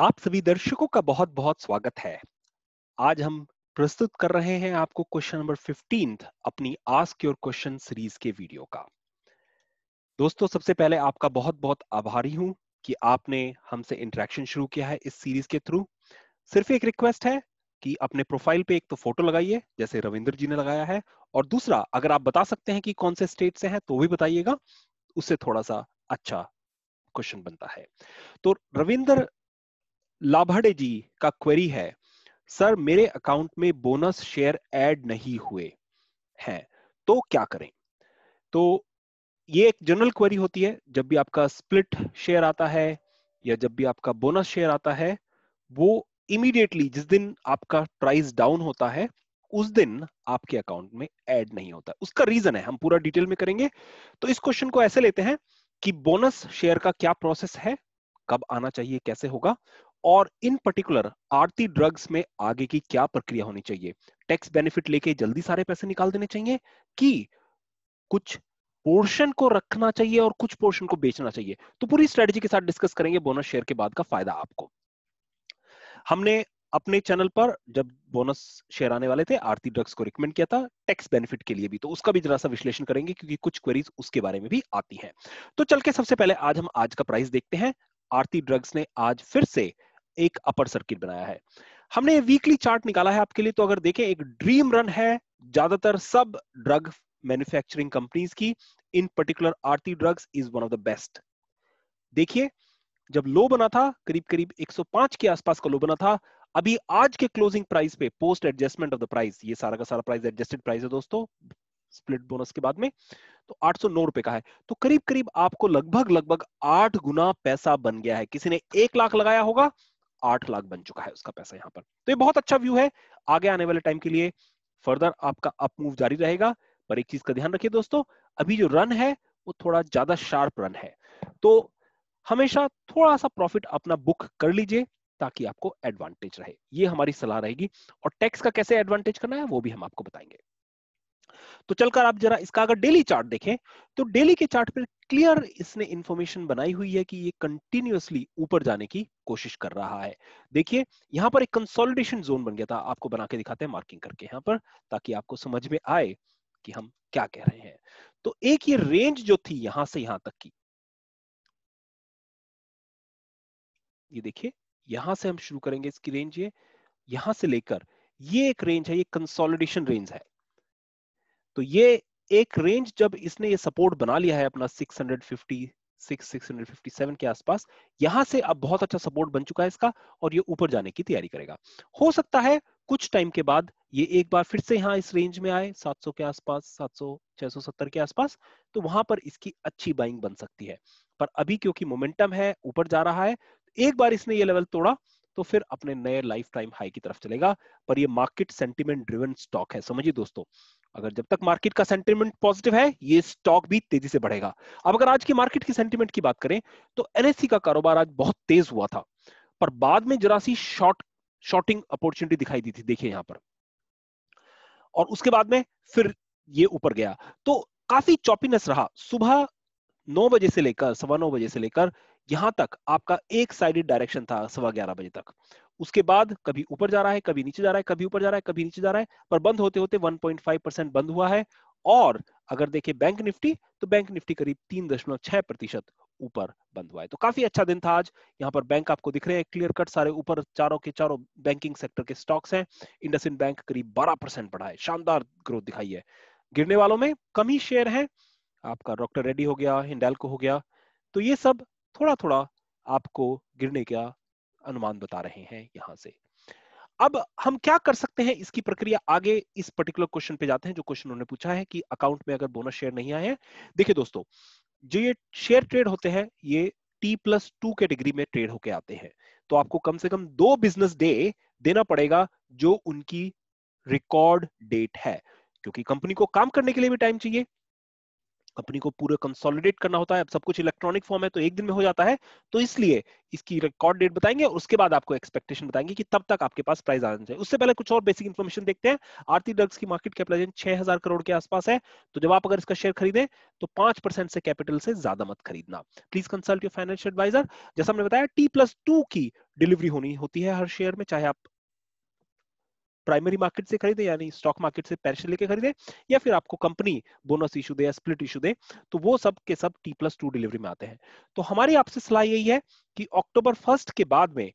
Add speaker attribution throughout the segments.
Speaker 1: आप सभी दर्शकों का बहुत बहुत स्वागत है आज हम प्रस्तुत कर रहे हैं आपको क्वेश्चन नंबर फिफ्टीन अपनी आस्क योर क्वेश्चन सीरीज के वीडियो का दोस्तों सबसे पहले आपका बहुत बहुत आभारी हूं कि आपने हमसे इंटरेक्शन शुरू किया है इस सीरीज के थ्रू सिर्फ एक रिक्वेस्ट है कि अपने प्रोफाइल पे एक तो फोटो लगाइए जैसे रविंद्र जी ने लगाया है और दूसरा अगर आप बता सकते हैं कि कौन से स्टेट से है तो भी बताइएगा उससे थोड़ा सा अच्छा क्वेश्चन बनता है तो रविंदर लाभाडे जी का क्वेरी है सर हाँ, मेरे अकाउंट हाँ। में बोनस शेयर ऐड नहीं हुए हैं तो क्या करें तो ये एक जनरल क्वेरी होती है जब भी आपका स्प्लिट शेयर आता है या जब भी आपका बोनस शेयर आता है वो इमीडिएटली जिस दिन आपका प्राइस डाउन होता है उस दिन आपके अकाउंट में ऐड नहीं होता उसका रीजन है हम पूरा डिटेल में करेंगे तो इस क्वेश्चन को ऐसे लेते हैं कि बोनस शेयर का क्या प्रोसेस है कब आना चाहिए कैसे होगा और इन पर्टिकुलर आरती ड्रग्स में आगे की क्या प्रक्रिया होनी चाहिए टैक्स बेनिफिट लेके जल्दी सारे पैसे निकाल देने चाहिए कि कुछ पोर्शन को रखना चाहिए और कुछ पोर्शन को बेचना चाहिए तो पूरी स्ट्रेटेजी के साथ डिस्कस करेंगे बोनस शेयर के बाद का फायदा आपको हमने अपने चैनल पर जब बोनस शेयर आने वाले थे आरती ड्रग्स को रिकमेंड किया था टैक्स बेनिफिट के लिए भी तो उसका भी जरा सा विश्लेषण करेंगे क्योंकि कुछ क्वेरीज उसके बारे में भी आती हैं तो चल के सबसे पहले आज हम आज का प्राइस देखते हैं आरती ड्रग्स ने आज फिर से एक अपर सर्किट बनाया है हमने वीकली चार्ट निकाला है आपके लिए तो अगर देखें एक ड्रीम रन है ज्यादातर सब ड्रग मैन्युफैक्चरिंग कंपनीज की in particular Aarti drugs is one of the best देखिए जब लो बना था करीब करीब 105 के आसपास का लो बना था अभी आज के क्लोजिंग प्राइस पे post adjustment of the price ये सारा का सारा प्राइस एडजस्टेड प्राइस है दोस्तों स्प्लिट बोनस के बाद में तो आठ रुपए का है तो करीब करीब आपको लगभग लगभग आठ गुना पैसा बन गया है किसी ने एक लाख लगाया होगा आठ लाख बन चुका है उसका पैसा यहाँ पर तो ये बहुत अच्छा व्यू है आगे आने वाले टाइम के लिए फर्दर आपका अप मूव जारी रहेगा पर एक चीज का ध्यान रखिए दोस्तों अभी जो रन है वो थोड़ा ज्यादा शार्प रन है तो हमेशा थोड़ा सा प्रॉफिट अपना बुक कर लीजिए ताकि आपको एडवांटेज रहे ये हमारी सलाह रहेगी और टैक्स का कैसे एडवांटेज करना है वो भी हम आपको बताएंगे तो चलकर आप जरा इसका अगर डेली चार्ट देखें तो डेली के चार्ट पर क्लियर इसने इंफॉर्मेशन बनाई हुई है कि ये कंटिन्यूसली ऊपर जाने की कोशिश कर रहा है देखिए यहाँ पर एक कंसोलिडेशन जोन बन गया था आपको बना के दिखाते हैं मार्किंग करके यहाँ पर ताकि आपको समझ में आए कि हम क्या कह रहे हैं तो एक ये रेंज जो थी यहां से यहां तक की ये देखिए यहां से हम शुरू करेंगे इसकी रेंज ये यहां से लेकर ये एक रेंज है ये कंसोलिडेशन रेंज है तो ये एक रेंज जब इसने ये सपोर्ट बना लिया है अपना 656, 657 के आसपास यहां से अब बहुत अच्छा सपोर्ट बन चुका है इसका और ये ऊपर जाने की तैयारी करेगा हो सकता है कुछ टाइम के बाद ये एक बार फिर से यहाँ इस रेंज में आए 700 के आसपास 700 670 के आसपास तो वहां पर इसकी अच्छी बाइंग बन सकती है पर अभी क्योंकि मोमेंटम है ऊपर जा रहा है एक बार इसने ये लेवल तोड़ा तो फिर अपने नए लाइफ टाइम हाई की तरफ चलेगा पर ये मार्केट सेंटिमेंट ड्रिवन स्टॉक है समझिए दोस्तों अगर जब तक मार्केट का सेंटिमेंट पॉजिटिव है ये स्टॉक भी तेजी से बढ़ेगा अब अगर आज की मार्केट की सेंटिमेंट की बात करें तो एनएससी e का कारोबार आज बहुत तेज हुआ था पर बाद में जरा सी शॉर्ट शॉर्टिंग अपॉर्चुनिटी दिखाई दी थी देखिए यहां पर और उसके बाद में फिर ये ऊपर गया तो काफी चौपीनेस रहा सुबह नौ बजे से लेकर सवा नौ बजे से लेकर यहां तक आपका एक साइडेड डायरेक्शन था सवा ग्यारह बजे तक उसके बाद कभी ऊपर जा रहा है कभी नीचे जा रहा है कभी ऊपर जा रहा है कभी नीचे जा रहा है पर बंद होते होते 1.5 परसेंट बंद हुआ है और अगर देखें बैंक निफ्टी तो बैंक निफ्टी करीब तीन दशमलव छह प्रतिशत ऊपर बंद हुआ है तो काफी अच्छा दिन था आज यहाँ पर बैंक आपको दिख रहे हैं क्लियर कट सारे ऊपर चारों के चारों बैंकिंग सेक्टर के स्टॉक्स हैं इंडसइंड बैंक करीब बारह परसेंट बढ़ा है शानदार ग्रोथ दिखाई है गिरने वालों में कम ही शेयर है आपका डॉक्टर रेड्डी हो गया हिंडेल्को हो गया तो ये सब थोड़ा थोड़ा आपको गिरने का अनुमान बता रहे हैं यहां से अब हम क्या कर सकते हैं इसकी प्रक्रिया आगे इस पर्टिकुलर क्वेश्चन पे जाते हैं जो क्वेश्चन उन्होंने पूछा है कि अकाउंट में अगर बोनस शेयर नहीं आए देखिए दोस्तों जो ये शेयर ट्रेड होते हैं ये टी प्लस टू कैटेगरी में ट्रेड होके आते हैं तो आपको कम से कम दो बिजनेस डे देना पड़ेगा जो उनकी रिकॉर्ड डेट है क्योंकि कंपनी को काम करने के लिए भी टाइम चाहिए कंपनी को पूरा कंसोलिडेट करना होता है अब सब कुछ इलेक्ट्रॉनिक फॉर्म है तो एक दिन में हो जाता है तो इसलिए इसकी रिकॉर्ड डेट बताएंगे और उसके बाद आपको एक्सपेक्टेशन बताएंगे कि तब तक आपके पास प्राइस आना चाहिए उससे पहले कुछ और बेसिक इन्फॉर्मेशन देखते हैं आरती ड्रग्स की मार्केट कैपिटलाइजेशन छह हजार करोड़ के आसपास है तो जब आप अगर इसका शेयर खरीदें तो पांच परसेंट से कैपिटल से ज्यादा मत खरीदना please consult your financial advisor जैसा हमने बताया टी प्लस टू की डिलीवरी होनी होती है हर शेयर में चाहे आप प्राइमरी मार्केट से खरीदे यानी स्टॉक मार्केट से पैसे लेके खरीदे या फिर आपको कंपनी बोनस इशू दे या स्प्लिट इशू दे तो वो सब के सब टी प्लस टू डिलीवरी में आते हैं तो हमारी आपसे सलाह यही है कि अक्टूबर फर्स्ट के बाद में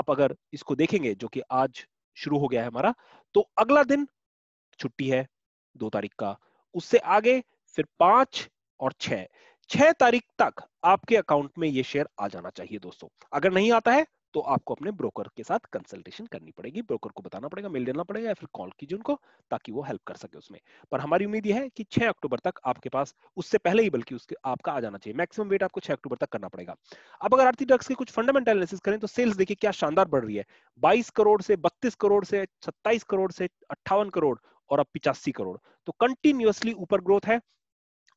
Speaker 1: आप अगर इसको देखेंगे जो कि आज शुरू हो गया है हमारा तो अगला दिन छुट्टी है दो तारीख का उससे आगे फिर पांच और छह छह तारीख तक आपके अकाउंट में ये शेयर आ जाना चाहिए दोस्तों अगर नहीं आता है तो आपको अपने ब्रोकर के साथ कंसल्टेशन करनी पड़ेगी ब्रोकर को बताना पड़ेगा मेल देना पड़ेगा या फिर कॉल कीजिए उनको ताकि वो हेल्प कर सके उसमें पर हमारी उम्मीद यह है कि 6 अक्टूबर तक आपके पास उससे पहले ही बल्कि उसके आपका आ जाना चाहिए मैक्सिमम वेट आपको 6 अक्टूबर तक करना पड़ेगा अब अगर आरती ड्रग्स के कुछ फंडामेंटल एनालिसिस करें तो सेल्स देखिए क्या शानदार बढ़ रही है बाईस करोड़ से बत्तीस करोड़ से सत्ताईस करोड़ से अट्ठावन करोड़ और अब पिचासी करोड़ तो कंटिन्यूअसली ऊपर ग्रोथ है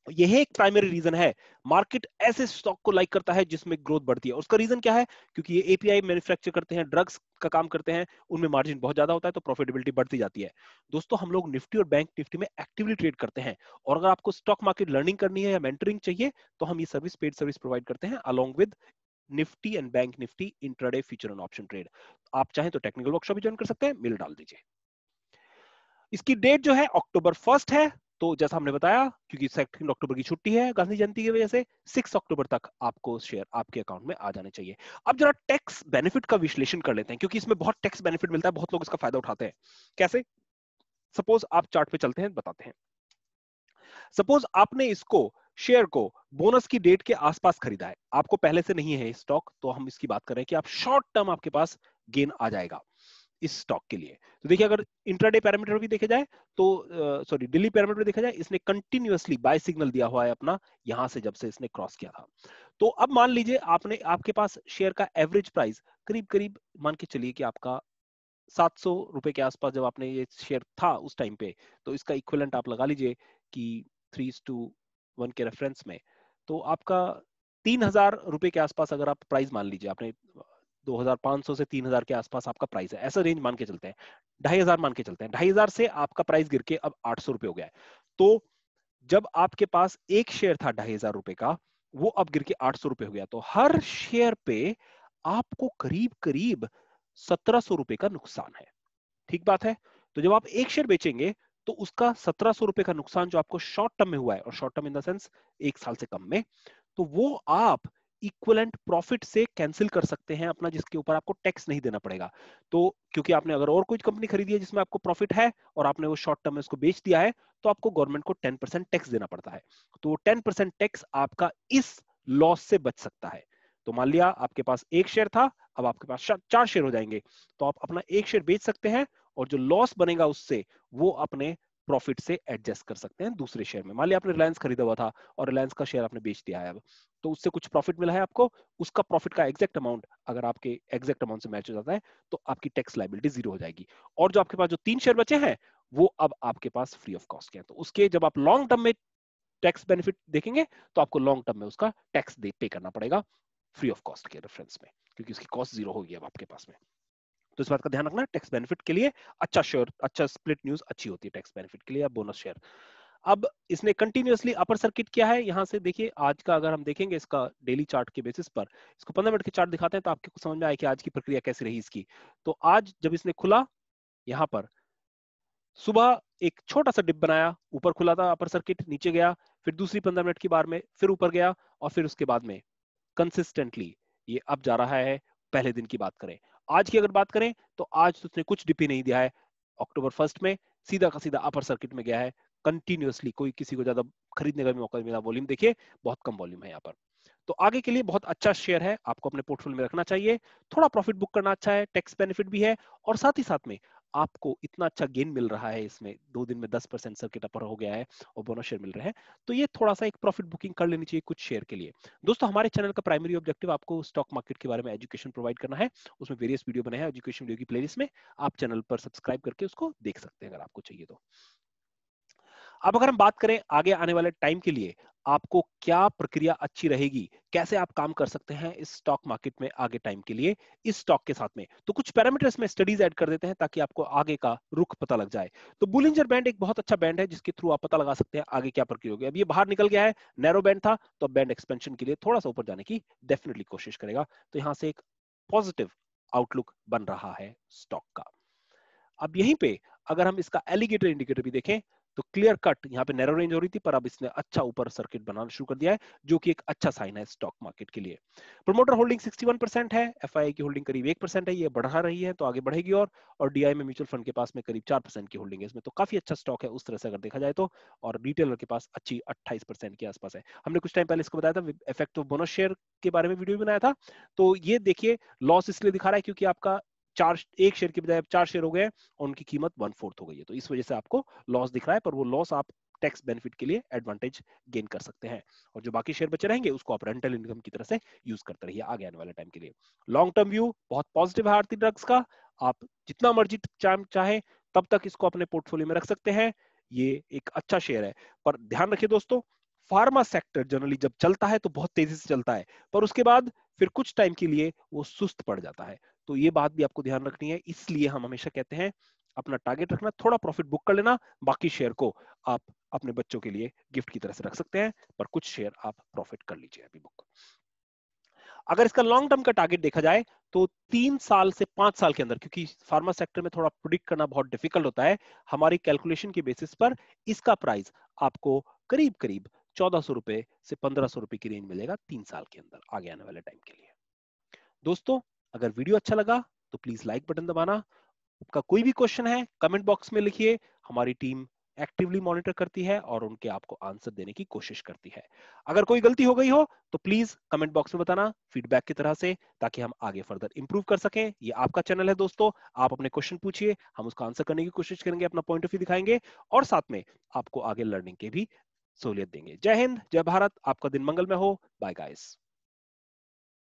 Speaker 1: यही एक प्राइमरी रीजन है मार्केट ऐसे स्टॉक को लाइक करता है जिसमें ग्रोथ बढ़ती है उसका रीजन क्या है क्योंकि ये एपीआई मैन्युफैक्चर करते हैं ड्रग्स का काम करते हैं उनमें मार्जिन बहुत ज्यादा होता है तो प्रॉफिटेबिलिटी बढ़ती जाती है दोस्तों हम लोग निफ्टी और बैंक निफ्टी में एक्टिवली ट्रेड करते हैं और अगर आपको स्टॉक मार्केट लर्निंग करनी है या मेंटरिंग चाहिए तो हम ये सर्विस पेड सर्विस प्रोवाइड करते हैं along with Nifty and bank Nifty intraday future and option trade आप चाहें तो टेक्निकल वर्कशॉप भी ज्वाइन कर सकते हैं मिल डाल दीजिए इसकी डेट जो है अक्टूबर फर्स्ट है तो जैसा हमने बताया क्योंकि सेकेंड अक्टूबर की छुट्टी है गांधी जयंती की वजह से सिक्स अक्टूबर तक आपको शेयर आपके अकाउंट में आ जाने चाहिए अब जरा टैक्स बेनिफिट का विश्लेषण कर लेते हैं क्योंकि इसमें बहुत टैक्स बेनिफिट मिलता है बहुत लोग इसका फायदा उठाते हैं कैसे सपोज आप चार्ट पे चलते हैं बताते हैं सपोज आपने इसको शेयर को बोनस की डेट के आसपास खरीदा है आपको पहले से नहीं है स्टॉक तो हम इसकी बात कर रहे हैं कि आप शॉर्ट टर्म आपके पास गेन आ जाएगा इस स्टॉक के लिए तो देखिए अगर इंट्राडे पैरामीटर भी देखा जाए तो सॉरी डेली पैरामीटर देखा जाए इसने कंटिन्यूअसली बाय सिग्नल दिया हुआ है अपना यहां से जब से इसने क्रॉस किया था तो अब मान लीजिए आपने आपके पास शेयर का एवरेज प्राइस करीब करीब मान के चलिए कि आपका सात रुपए के आसपास जब आपने ये शेयर था उस टाइम पे तो इसका इक्वलेंट आप लगा लीजिए कि थ्री टू वन के रेफरेंस में तो आपका तीन हजार रुपए के आसपास अगर आप प्राइस मान लीजिए आपने 2500 से 3000 के आसपास आपका प्राइस है ऐसा रेंज मान के चलते हैं ढाई हजार मान के चलते हैं ढाई हजार से आपका प्राइस गिर के अब आठ सौ रुपए हो गया है तो जब आपके पास एक शेयर था ढाई हजार रुपए का वो अब गिर के आठ सौ रुपए हो गया तो हर शेयर पे आपको करीब करीब सत्रह सौ रुपए का नुकसान है ठीक बात है तो जब आप एक शेयर बेचेंगे तो उसका सत्रह सौ रुपए का नुकसान जो आपको शॉर्ट टर्म में हुआ है और short term in the sense एक साल से कम में तो वो आप इक्वलेंट प्रॉफिट से कैंसिल कर सकते हैं अपना जिसके ऊपर आपको टैक्स नहीं देना पड़ेगा तो क्योंकि आपने अगर और कोई कंपनी खरीदी है जिसमें आपको प्रॉफिट है और आपने वो शॉर्ट टर्म में उसको बेच दिया है तो आपको गवर्नमेंट को टेन परसेंट टैक्स देना पड़ता है तो टेन परसेंट टैक्स आपका इस लॉस से बच सकता है तो मान लिया आपके पास एक शेयर था अब आपके पास चार शेयर हो जाएंगे तो आप अपना एक शेयर बेच सकते हैं और जो लॉस बनेगा उससे वो अपने प्रॉफिट से एडजस्ट कर सकते हैं दूसरे शेयर में मान लिया आपने रिलायंस खरीदा हुआ था और रिलायंस का शेयर आपने बेच दिया है अब तो उससे कुछ प्रॉफिट मिला है आपको उसका प्रॉफिट का एग्जैक्ट अमाउंट अगर आपके एग्जैक्ट अमाउंट से मैच हो जाता है तो आपकी टैक्स लाइबिलिटी जीरो हो जाएगी और जो आपके पास जो तीन शेयर बचे हैं वो अब आपके पास फ्री ऑफ कॉस्ट के हैं तो उसके जब आप लॉन्ग टर्म में टैक्स बेनिफिट देखेंगे तो आपको लॉन्ग टर्म में उसका टैक्स पे करना पड़ेगा फ्री ऑफ कॉस्ट के रेफरेंस में क्योंकि उसकी कॉस्ट जीरो होगी अब आपके पास में इस बात का ध्यान रखना टैक्स बेनिफिट के लिए अच्छा शेयर अच्छा स्प्लिट न्यूज अच्छी होती है टैक्स बेनिफिट के लिए या बोनस शेयर अब इसने कंटिन्यूसली अपर सर्किट किया है यहाँ से देखिए आज का अगर हम देखेंगे इसका डेली चार्ट के बेसिस पर इसको पंद्रह मिनट के चार्ट दिखाते हैं तो आपके समझ में आए कि आज की प्रक्रिया कैसी रही इसकी तो आज जब इसने खुला यहाँ पर सुबह एक छोटा सा डिप बनाया ऊपर खुला था अपर सर्किट नीचे गया फिर दूसरी पंद्रह मिनट की बार में फिर ऊपर गया और फिर उसके बाद में कंसिस्टेंटली ये अब जा रहा है पहले दिन की बात करें आज की अगर बात करें तो आज तो उसने कुछ डिपी नहीं दिया है अक्टूबर फर्स्ट में सीधा का सीधा अपर सर्किट में गया है कंटिन्यूसली कोई किसी को ज्यादा खरीदने का भी मौका मिला वॉल्यूम देखिए बहुत कम वॉल्यूम है यहाँ पर तो आगे के लिए बहुत अच्छा शेयर है आपको अपने पोर्टफोलियो में रखना चाहिए थोड़ा प्रॉफिट बुक करना अच्छा है टैक्स बेनिफिट भी है और साथ ही साथ में आपको इतना अच्छा गेन मिल रहा है इसमें दो दिन में दस परसेंट सर्किट अपर हो गया है और बोनस शेयर मिल रहे हैं तो ये थोड़ा सा एक प्रॉफिट बुकिंग कर लेनी चाहिए कुछ शेयर के लिए दोस्तों हमारे चैनल का प्राइमरी ऑब्जेक्टिव आपको स्टॉक मार्केट के बारे में एजुकेशन प्रोवाइड करना है उसमें वेरियस वीडियो बनाए हैं एजुकेशन वीडियो की प्ले में आप चैनल पर सब्सक्राइब करके उसको देख सकते हैं अगर आपको चाहिए तो अब अगर हम बात करें आगे आने वाले टाइम के लिए आपको क्या प्रक्रिया अच्छी रहेगी कैसे आप काम कर सकते हैं इस स्टॉक मार्केट में आगे टाइम के लिए इस स्टॉक के साथ में तो कुछ पैरामीटर्स में स्टडीज ऐड कर देते हैं ताकि आपको आगे का रुख पता लग जाए तो बुलिंजर बैंड एक बहुत अच्छा बैंड है जिसके थ्रू आप पता लगा सकते हैं आगे क्या प्रक्रिया होगी अब ये बाहर निकल गया है नैरो बैंड था तो अब बैंड एक्सपेंशन के लिए थोड़ा सा ऊपर जाने की डेफिनेटली कोशिश करेगा तो यहाँ से एक पॉजिटिव आउटलुक बन रहा है स्टॉक का अब यहीं पे अगर हम इसका एलिगेटर इंडिकेटर भी देखें तो क्लियर कट यहाँ पे नैरो रेंज हो रही थी पर अब इसने अच्छा ऊपर सर्किट बनाना शुरू कर दिया है जो कि एक अच्छा साइन है स्टॉक मार्केट के लिए प्रमोटर होल्डिंग 61 है एफआईआई की होल्डिंग करीब एक परसेंट है ये बढ़ा रही है तो आगे बढ़ेगी और और डीआई में म्यूचुअल फंड के पास में करीब चार परसेंट की होल्डिंग है इसमें तो काफी अच्छा स्टॉक है उस तरह से अगर देखा जाए तो और रिटेलर के पास अच्छी अट्ठाईस के आसपास है हमने कुछ टाइम पहले इसको बताया था इफेक्ट ऑफ बोनस शेयर के बारे में वीडियो बनाया था तो ये देखिए लॉस इसलिए दिखा रहा है क्योंकि आपका चार एक शेयर की बजाय चार शेयर हो गए और उनकी कीमत वन फोर्थ हो गई है तो इस वजह से आपको लॉस दिख रहा है पर वो लॉस आप टैक्स बेनिफिट के लिए एडवांटेज गेन कर सकते हैं और जो बाकी शेयर बचे रहेंगे उसको आप रेंटल इनकम की तरह से यूज करते रहिए आगे आने वाले टाइम के लिए लॉन्ग टर्म व्यू बहुत पॉजिटिव है आरती ड्रग्स का आप जितना मर्जी चाहे तब तक इसको अपने पोर्टफोलियो में रख सकते हैं ये एक अच्छा शेयर है पर ध्यान रखिए दोस्तों फार्मा सेक्टर जनरली जब चलता है तो बहुत तेजी से चलता है पर उसके बाद फिर कुछ टाइम के लिए वो सुस्त पड़ जाता है तो ये बात भी आपको ध्यान रखनी है इसलिए हम हमेशा कहते हैं अपना टारगेट रखना थोड़ा प्रॉफिट बुक कर लेना बाकी शेयर को आप अपने बच्चों के लिए गिफ्ट की तरह से रख सकते हैं पर कुछ शेयर आप प्रॉफिट कर लीजिए अभी बुक अगर इसका लॉन्ग टर्म का टारगेट देखा जाए तो तीन साल से पांच साल के अंदर क्योंकि फार्मा सेक्टर में थोड़ा प्रोडिक्ट करना बहुत डिफिकल्ट होता है हमारी कैलकुलेशन के बेसिस पर इसका प्राइस आपको करीब करीब चौदह रुपए से पंद्रह रुपए की रेंज मिलेगा तीन साल के अंदर आगे आने वाले टाइम के लिए दोस्तों अगर वीडियो अच्छा लगा तो प्लीज लाइक बटन दबाना आपका कोई भी क्वेश्चन है कमेंट बॉक्स में लिखिए हमारी टीम एक्टिवली मॉनिटर करती है और उनके आपको आंसर देने की कोशिश करती है अगर कोई गलती हो गई हो तो प्लीज कमेंट बॉक्स में बताना फीडबैक की तरह से ताकि हम आगे फर्दर इंप्रूव कर सकें ये आपका चैनल है दोस्तों आप अपने क्वेश्चन पूछिए हम उसका आंसर करने की कोशिश करेंगे अपना पॉइंट ऑफ व्यू दिखाएंगे और साथ में आपको आगे लर्निंग के भी सहूलियत देंगे जय हिंद जय भारत आपका दिन मंगल में हो बाय गाइस